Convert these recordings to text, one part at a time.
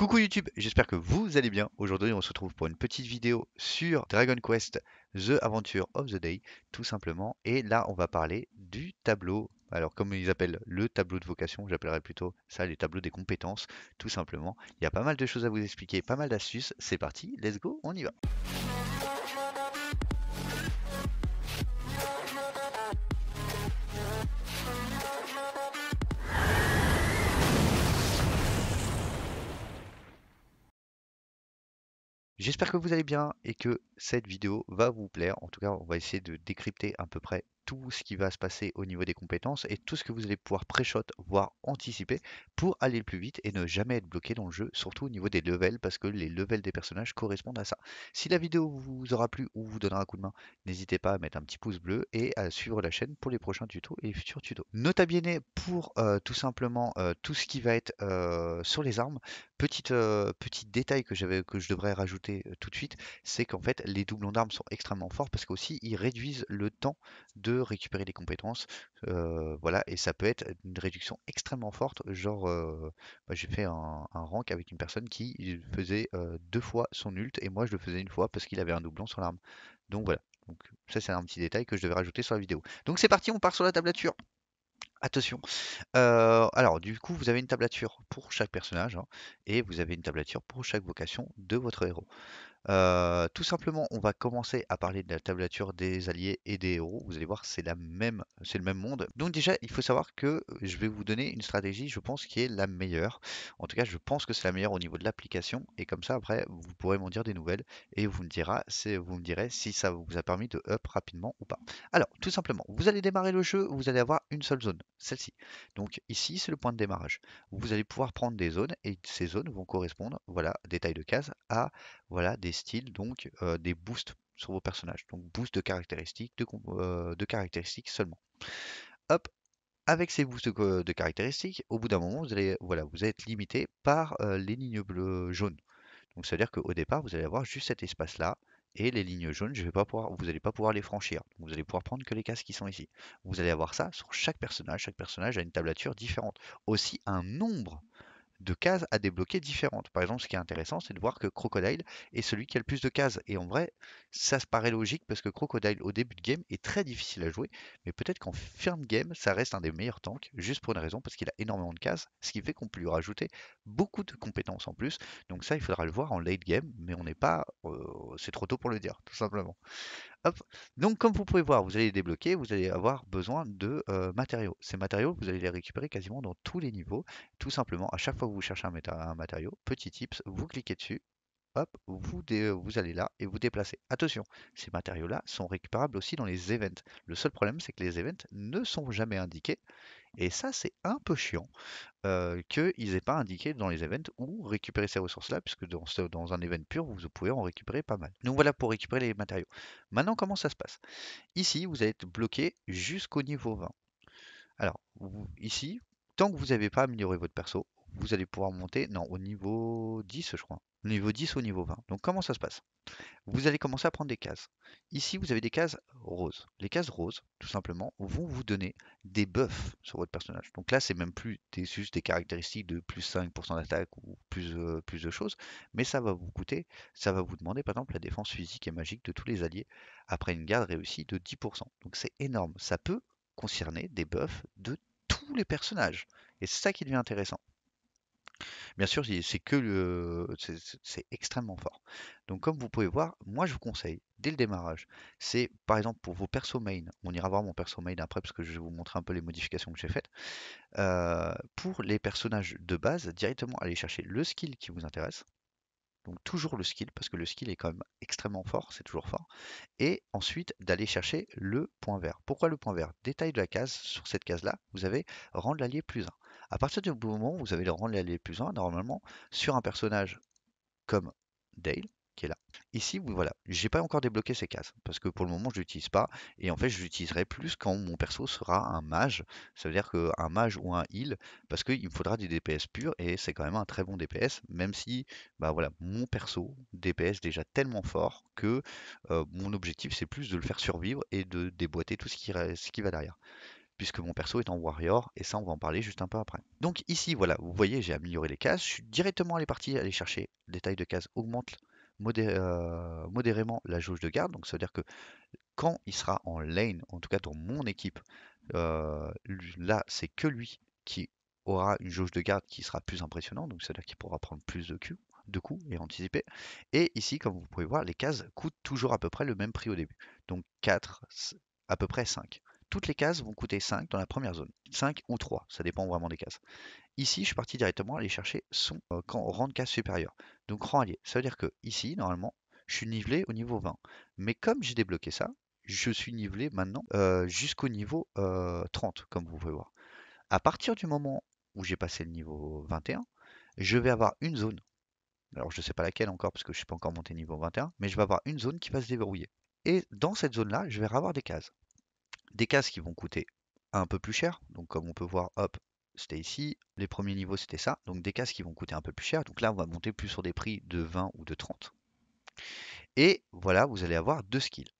Coucou YouTube, j'espère que vous allez bien. Aujourd'hui, on se retrouve pour une petite vidéo sur Dragon Quest The Adventure of the Day, tout simplement. Et là, on va parler du tableau. Alors, comme ils appellent le tableau de vocation, j'appellerai plutôt ça les tableaux des compétences, tout simplement. Il y a pas mal de choses à vous expliquer, pas mal d'astuces. C'est parti, let's go, on y va. J'espère que vous allez bien et que cette vidéo va vous plaire. En tout cas, on va essayer de décrypter à peu près tout ce qui va se passer au niveau des compétences et tout ce que vous allez pouvoir pré-shot, voire anticiper pour aller le plus vite et ne jamais être bloqué dans le jeu, surtout au niveau des levels, parce que les levels des personnages correspondent à ça. Si la vidéo vous aura plu ou vous donnera un coup de main, n'hésitez pas à mettre un petit pouce bleu et à suivre la chaîne pour les prochains tutos et les futurs tutos. Nota bene pour euh, tout simplement euh, tout ce qui va être euh, sur les armes, Petite, petit détail que, j'avais, que je devrais rajouter tout de suite, c'est qu'en fait les doublons d'armes sont extrêmement forts parce qu'aussi ils réduisent le temps de récupérer les compétences. voilà, et ça peut être une réduction extrêmement forte. Genre, bah, j'ai fait un, rank avec une personne qui faisait deux fois son ult et moi je le faisais une fois parce qu'il avait un doublon sur l'arme. Donc voilà, donc ça c'est un petit détail que je devais rajouter sur la vidéo. Donc c'est parti, on part sur la tablature. Attention. Euh, alors du coup, vous avez une tablature pour chaque personnage, hein, et vous avez une tablature pour chaque vocation de votre héros tout simplement, on va commencer à parler de la tablature des alliés et des héros. Vous allez voir, c'est la même, c'est le même monde. Donc déjà, il faut savoir que je vais vous donner une stratégie, je pense, qui est la meilleure. En tout cas, je pense que c'est la meilleure au niveau de l'application. Et comme ça, après, vous pourrez m'en dire des nouvelles et vous me, direz si ça vous a permis de up rapidement ou pas. Alors, tout simplement, vous allez démarrer le jeu, vous allez avoir une seule zone, celle-ci. Donc ici, c'est le point de démarrage. Vous allez pouvoir prendre des zones et ces zones vont correspondre, voilà, des tailles de cases à voilà, des style donc euh, des boosts sur vos personnages. Donc boost de caractéristiques, de, euh, de caractéristiques seulement. Hop, avec ces boosts de, caractéristiques, au bout d'un moment, vous allez, voilà, vous êtes limité par euh, les lignes bleues jaunes. Donc c'est à dire qu'au départ, vous allez avoir juste cet espace là. Et les lignes jaunes, je vais pas pouvoir, vous allez pas pouvoir les franchir. vous allez pouvoir prendre que les cases qui sont ici. Vous allez avoir ça sur chaque personnage. Chaque personnage a une tablature différente. Aussi un nombre de cases à débloquer différentes. Par exemple, ce qui est intéressant, c'est de voir que Crocodile est celui qui a le plus de cases. Et en vrai, ça se paraît logique parce que Crocodile au début de game est très difficile à jouer, mais peut-être qu'en fin de game, ça reste un des meilleurs tanks, juste pour une raison, parce qu'il a énormément de cases, ce qui fait qu'on peut lui rajouter beaucoup de compétences en plus. Donc ça, il faudra le voir en late game, mais on n'est pas... Euh, c'est trop tôt pour le dire, tout simplement. Donc comme vous pouvez voir, vous allez les débloquer, vous allez avoir besoin de euh, matériaux. Ces matériaux, vous allez les récupérer quasiment dans tous les niveaux. Tout simplement, à chaque fois que vous cherchez un, matériau, petit tips, vous cliquez dessus, hop, vous, vous, allez là et vous déplacez. Attention, ces matériaux-là sont récupérables aussi dans les events. Le seul problème, c'est que les events ne sont jamais indiqués et ça, c'est un peu chiant qu'ils n'aient pas indiqué dans les events où récupérer ces ressources-là, puisque dans, un event pur, vous pouvez en récupérer pas mal. Donc voilà pour récupérer les matériaux. Maintenant, comment ça se passe Ici, vous allez être bloqué jusqu'au niveau 20. Alors, ici, tant que vous n'avez pas amélioré votre perso, vous allez pouvoir monter, non, au niveau 10, je crois niveau 10 au niveau 20. Donc comment ça se passe Vous allez commencer à prendre des cases. Ici, vous avez des cases roses. Les cases roses, tout simplement, vont vous donner des buffs sur votre personnage. Donc là, c'est même plus des, juste des caractéristiques de plus 5% d'attaque ou plus, euh, plus de choses, mais ça va vous coûter, ça va vous demander par exemple la défense physique et magique de tous les alliés après une garde réussie de 10%. Donc c'est énorme. Ça peut concerner des buffs de tous les personnages. Et c'est ça qui devient intéressant. Bien sûr, c'est que le c'est extrêmement fort. Donc comme vous pouvez voir, moi je vous conseille, dès le démarrage, c'est par exemple pour vos persos main, on ira voir mon perso main après parce que je vais vous montrer un peu les modifications que j'ai faites. Euh, pour les personnages de base, directement aller chercher le skill qui vous intéresse. Donc toujours le skill, parce que le skill est quand même extrêmement fort, c'est toujours fort. Et ensuite d'aller chercher le point vert. Pourquoi le point vert Détail de la case, sur cette case-là, vous avez rendre l'allié plus 1. À partir du moment où vous avez le rang les plus loin, normalement, sur un personnage comme Dale, qui est là. Ici, voilà, j'ai pas encore débloqué ces cases parce que pour le moment, je l'utilise pas. Et en fait, je l'utiliserai plus quand mon perso sera un mage. Ça veut dire qu'un mage ou un heal parce qu'il me faudra du DPS pur et c'est quand même un très bon DPS, même si, bah, voilà, mon perso DPS déjà tellement fort que euh, mon objectif c'est plus de le faire survivre et de déboîter tout ce qui, ce qui va derrière puisque mon perso est en warrior, et ça on va en parler juste un peu après. Donc ici, voilà, vous voyez, j'ai amélioré les cases, je suis directement allé parti aller chercher les tailles de cases, augmente euh, modérément la jauge de garde, donc ça veut dire que quand il sera en lane, en tout cas dans mon équipe, euh, là c'est que lui qui aura une jauge de garde qui sera plus impressionnante, donc c'est-à-dire qu'il pourra prendre plus de de coups et anticiper. Et ici, comme vous pouvez voir, les cases coûtent toujours à peu près le même prix au début. Donc 4, à peu près 5 toutes les cases vont coûter 5 dans la première zone. 5 ou 3, ça dépend vraiment des cases. Ici, je suis parti directement aller chercher son rang euh, de case supérieur. Donc rang allié. Ça veut dire que ici, normalement, je suis nivelé au niveau 20. Mais comme j'ai débloqué ça, je suis nivelé maintenant euh, jusqu'au niveau 30, euh, comme vous pouvez voir. À partir du moment où j'ai passé le niveau 21, je vais avoir une zone. Alors je ne sais pas laquelle encore parce que je ne suis pas encore monté niveau 21, mais je vais avoir une zone qui va se déverrouiller. Et dans cette zone-là, je vais avoir des cases. Des cases qui vont coûter un peu plus cher. Donc comme on peut voir, hop, c'était ici. Les premiers niveaux, c'était ça. Donc des cases qui vont coûter un peu plus cher. Donc là, on va monter plus sur des prix de 20 ou de 30. Et voilà, vous allez avoir deux skills.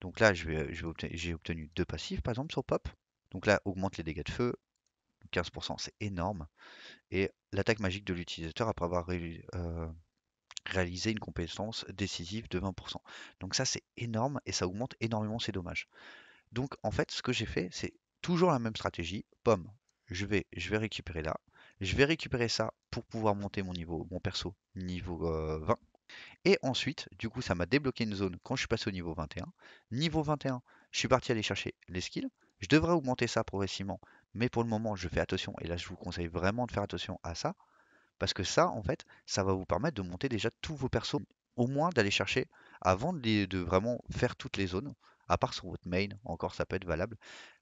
Donc là, euh, j'ai obtenu deux passifs, par exemple, sur Pop. Donc là, augmente les dégâts de feu. 15%, c'est énorme. Et l'attaque magique de l'utilisateur après avoir euh, réalisé une compétence décisive de 20%. Donc ça, c'est énorme et ça augmente énormément ses dommages. Donc en fait, ce que j'ai fait, c'est toujours la même stratégie. Pomme, je vais, je vais récupérer là. Je vais récupérer ça pour pouvoir monter mon niveau, mon perso, niveau 20. Euh, et ensuite, du coup, ça m'a débloqué une zone quand je suis passé au niveau 21. Niveau 21, je suis parti aller chercher les skills. Je devrais augmenter ça progressivement, mais pour le moment, je fais attention. Et là, je vous conseille vraiment de faire attention à ça. Parce que ça, en fait, ça va vous permettre de monter déjà tous vos persos. Au moins d'aller chercher, avant de vraiment faire toutes les zones, à part sur votre main, encore ça peut être valable.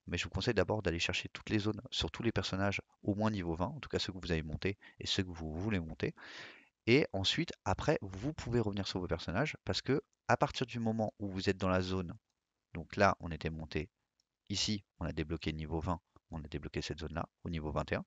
Mais je vous conseille d'abord d'aller chercher toutes les zones sur tous les personnages, au moins niveau 20, en tout cas ceux que vous avez montés et ceux que vous voulez monter. Et ensuite, après, vous pouvez revenir sur vos personnages parce que à partir du moment où vous êtes dans la zone, donc là on était monté ici, on a débloqué niveau 20, on a débloqué cette zone là au niveau 21.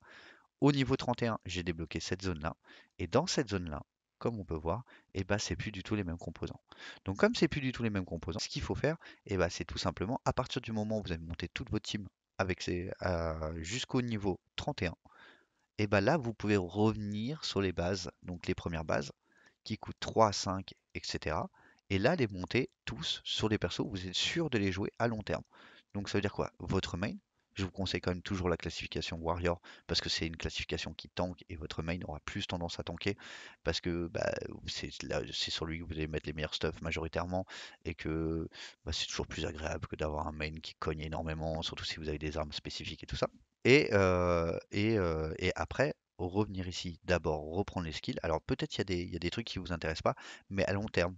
Au niveau 31, j'ai débloqué cette zone là. Et dans cette zone là, comme on peut voir, et ben c'est plus du tout les mêmes composants. Donc comme c'est plus du tout les mêmes composants, ce qu'il faut faire, et ben c'est tout simplement à partir du moment où vous avez monté toute votre team avec ces euh, jusqu'au niveau 31, et ben là vous pouvez revenir sur les bases, donc les premières bases qui coûtent 3, 5, etc. Et là les monter tous sur les persos, vous êtes sûr de les jouer à long terme. Donc ça veut dire quoi Votre main, je vous conseille quand même toujours la classification Warrior parce que c'est une classification qui tank et votre main aura plus tendance à tanker parce que bah, c'est sur lui que vous allez mettre les meilleurs stuff majoritairement et que bah, c'est toujours plus agréable que d'avoir un main qui cogne énormément, surtout si vous avez des armes spécifiques et tout ça. Et, euh, euh, et, après, revenir ici, d'abord reprendre les skills. Alors peut-être il y, y, a des trucs qui ne vous intéressent pas, mais à long terme,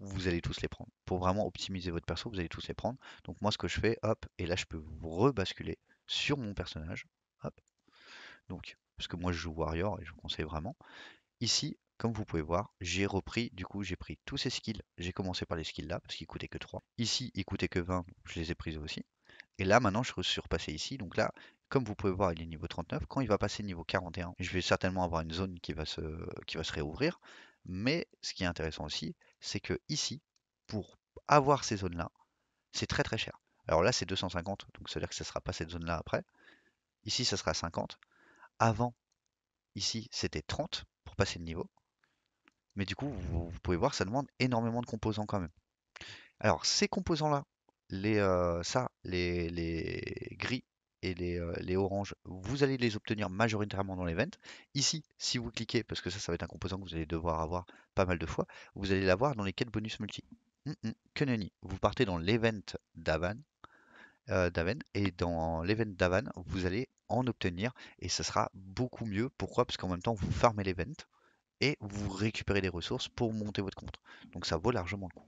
vous allez tous les prendre. Pour vraiment optimiser votre perso, vous allez tous les prendre. Donc moi, ce que je fais, hop, et là, je peux vous rebasculer sur mon personnage. Hop. Donc, parce que moi, je joue Warrior et je vous conseille vraiment. Ici, comme vous pouvez voir, j'ai repris, du coup, j'ai pris tous ces skills. J'ai commencé par les skills là, parce qu'ils coûtaient que 3. Ici, ils coûtaient que 20, je les ai pris aussi. Et là, maintenant, je suis repassé ici. Donc là, comme vous pouvez voir, il est niveau 39. Quand il va passer niveau 41, je vais certainement avoir une zone qui va qui va se réouvrir. Mais ce qui est intéressant aussi, c'est que ici, pour avoir ces zones-là, c'est très très cher. Alors là, c'est 250, donc ça veut dire que ça ne sera pas cette zone-là après. Ici, ça sera 50. Avant, ici, c'était 30 pour passer le niveau. Mais du coup, vous, pouvez voir, ça demande énormément de composants quand même. Alors, ces composants-là, les, euh, ça, les, les gris et euh, les, oranges, vous allez les obtenir majoritairement dans l'event. Ici, si vous cliquez, parce que ça, ça va être un composant que vous allez devoir avoir pas mal de fois, vous allez l'avoir dans les quêtes bonus multi. Hum, hum, que vous partez dans l'event d'Avan, euh, et dans l'event d'Avan, vous allez en obtenir, et ça sera beaucoup mieux. Pourquoi Parce qu'en même temps, vous farmez l'event, et vous récupérez des ressources pour monter votre compte. Donc ça vaut largement le coup.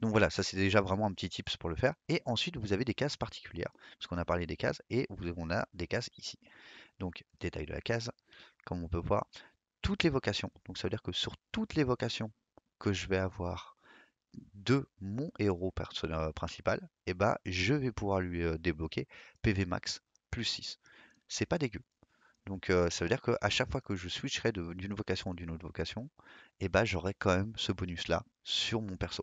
Donc voilà, ça c'est déjà vraiment un petit tips pour le faire. Et ensuite, vous avez des cases particulières, puisqu'on qu'on a parlé des cases, et on a des cases ici. Donc, détail de la case, comme on peut voir, toutes les vocations. Donc ça veut dire que sur toutes les vocations que je vais avoir de mon héros euh, principal, eh ben, je vais pouvoir lui euh, débloquer PV max plus 6. C'est pas dégueu. Donc ça veut dire qu'à chaque fois que je switcherai d'une vocation d'une autre vocation, eh ben, j'aurai quand même ce bonus-là sur mon perso.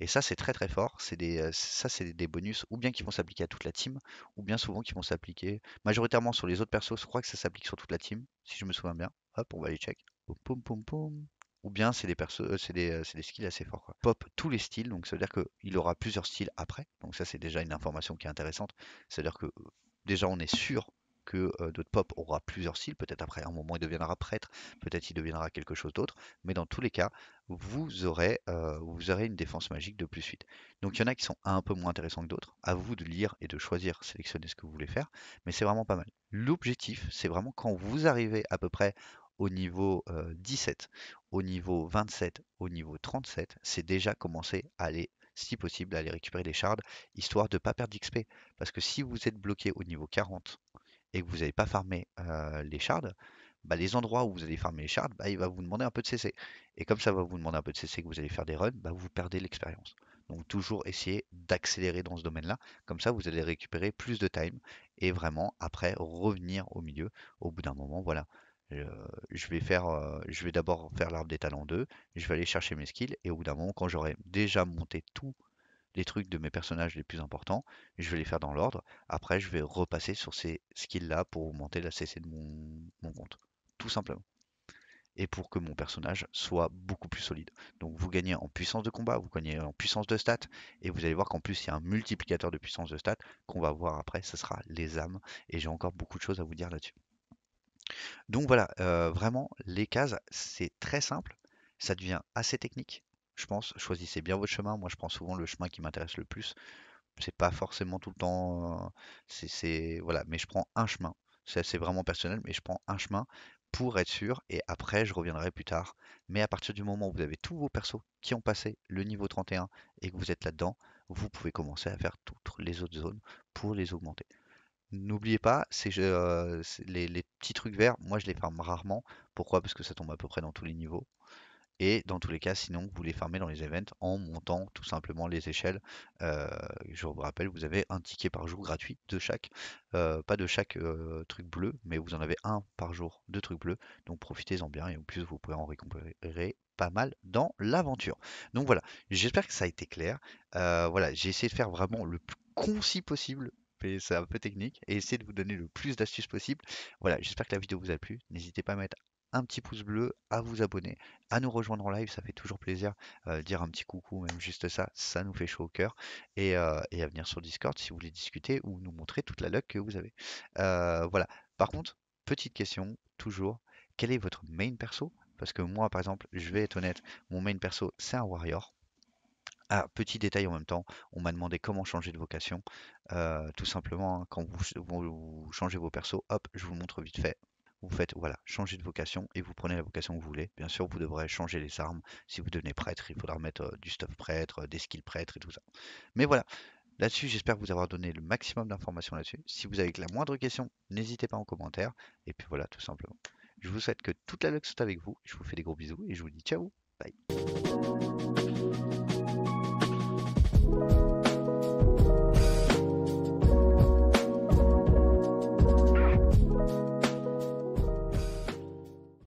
Et ça c'est très très fort, c'est des, ça c'est des bonus ou bien qui vont s'appliquer à toute la team, ou bien souvent qui vont s'appliquer majoritairement sur les autres persos, je crois que ça s'applique sur toute la team, si je me souviens bien. Hop, on va aller check. ou bien c'est des, c'est des, skills assez forts. Pop tous les styles, donc ça veut dire qu'il aura plusieurs styles après. Donc ça c'est déjà une information qui est intéressante. C'est-à-dire que déjà on est sûr que d'autres Pop aura plusieurs styles, peut-être après un moment il deviendra prêtre, peut-être il deviendra quelque chose d'autre, mais dans tous les cas, vous aurez, vous aurez une défense magique de plus suite. Donc il y en a qui sont un peu moins intéressants que d'autres, à vous de lire et de choisir, sélectionner ce que vous voulez faire, mais c'est vraiment pas mal. L'objectif, c'est vraiment quand vous arrivez à peu près au niveau 17, au niveau 27, au niveau 37, c'est déjà commencer à aller si possible, à aller récupérer des shards, histoire de ne pas perdre d'XP. Parce que si vous êtes bloqué au niveau 40, et que vous n'avez pas farmé les shards, bah, les endroits où vous allez farmer les shards, bah, il va vous demander un peu de CC. Et comme ça va vous demander un peu de CC que vous allez faire des runs, bah, vous perdez l'expérience. Donc toujours essayez d'accélérer dans ce domaine-là. Comme ça, vous allez récupérer plus de time et vraiment après revenir au milieu. Au bout d'un moment, voilà. je vais faire, je vais d'abord faire l'arbre des talents 2, je vais aller chercher mes skills et au bout d'un moment, quand j'aurai déjà monté tout les trucs de mes personnages les plus importants, je vais les faire dans l'ordre. Après, je vais repasser sur ces skills-là pour augmenter la CC de mon, compte, tout simplement. Et pour que mon personnage soit beaucoup plus solide. Donc vous gagnez en puissance de combat, vous gagnez en puissance de stats, et vous allez voir qu'en plus il y a un multiplicateur de puissance de stats qu'on va voir après, ce sera les âmes, et j'ai encore beaucoup de choses à vous dire là-dessus. Donc voilà, euh, vraiment les cases, c'est très simple, ça devient assez technique, je pense. Choisissez bien votre chemin. Moi, je prends souvent le chemin qui m'intéresse le plus. C'est pas forcément tout le temps. c'est, voilà, mais je prends un chemin. C'est c'est vraiment personnel, mais je prends un chemin pour être sûr. Et après, je reviendrai plus tard. Mais à partir du moment où vous avez tous vos persos qui ont passé le niveau 31 et que vous êtes là-dedans, vous pouvez commencer à faire toutes les autres zones pour les augmenter. N'oubliez pas, c'est les, petits trucs verts, moi je les ferme rarement. Pourquoi? Parce que ça tombe à peu près dans tous les niveaux. Et dans tous les cas, sinon, vous les farmez dans les events en montant tout simplement les échelles. Euh, je vous rappelle, vous avez un ticket par jour gratuit de chaque, euh, pas de chaque euh, truc bleu, mais vous en avez un par jour de trucs bleus. Donc profitez-en bien et en plus, vous pourrez en récupérer pas mal dans l'aventure. Donc voilà, j'espère que ça a été clair. voilà, j'ai essayé de faire vraiment le plus concis possible c'est un peu technique, et essayer de vous donner le plus d'astuces possible. Voilà, j'espère que la vidéo vous a plu. N'hésitez pas à mettre un petit pouce bleu, à vous abonner, à nous rejoindre en live, ça fait toujours plaisir. Euh, dire un petit coucou, même juste ça, ça nous fait chaud au cœur. Et, euh, à venir sur Discord si vous voulez discuter ou nous montrer toute la luck que vous avez. Euh, voilà. Par contre, petite question, toujours, quel est votre main perso Parce que moi, par exemple, je vais être honnête, mon main perso, c'est un warrior. à ah, petit détail en même temps, on m'a demandé comment changer de vocation. tout simplement, hein, quand vous, vous, changez vos persos, hop, je vous montre vite fait vous faites, voilà, changer de vocation et vous prenez la vocation que vous voulez. Bien sûr, vous devrez changer les armes. Si vous devenez prêtre, il faudra mettre euh, du stuff prêtre, euh, des skills prêtre et tout ça. Mais voilà, Là-dessus, j'espère vous avoir donné le maximum d'informations là-dessus. Si vous avez la moindre question, n'hésitez pas en commentaire. Et puis voilà, tout simplement. Je vous souhaite que toute la luxe soit avec vous. Je vous fais des gros bisous et je vous dis ciao. Bye.